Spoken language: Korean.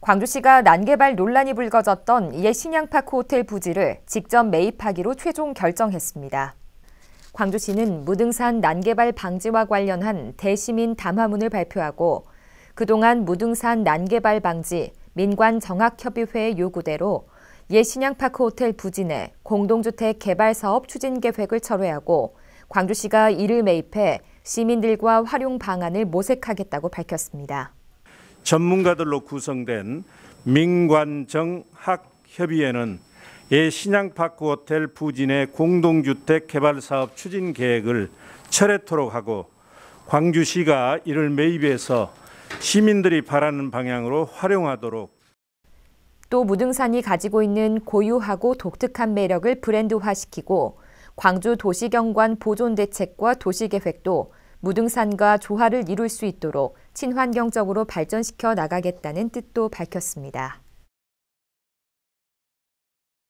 광주시가 난개발 논란이 불거졌던 옛 신양파크 호텔 부지를 직접 매입하기로 최종 결정했습니다. 광주시는 무등산 난개발 방지와 관련한 대시민 담화문을 발표하고 그동안 무등산 난개발 방지 민관 정학협의회의 요구대로 옛 신양파크 호텔 부지 내 공동주택 개발 사업 추진 계획을 철회하고 광주시가 이를 매입해 시민들과 활용 방안을 모색하겠다고 밝혔습니다. 전문가들로 구성된 민관정학협의회는 예 신양파크 호텔 부진의 공동주택 개발 사업 추진 계획을 철회토록 하고 광주시가 이를 매입해서 시민들이 바라는 방향으로 활용하도록 또 무등산이 가지고 있는 고유하고 독특한 매력을 브랜드화시키고 광주 도시경관 보존 대책과 도시계획도 무등산과 조화를 이룰 수 있도록 친환경적으로 발전시켜 나가겠다는 뜻도 밝혔습니다.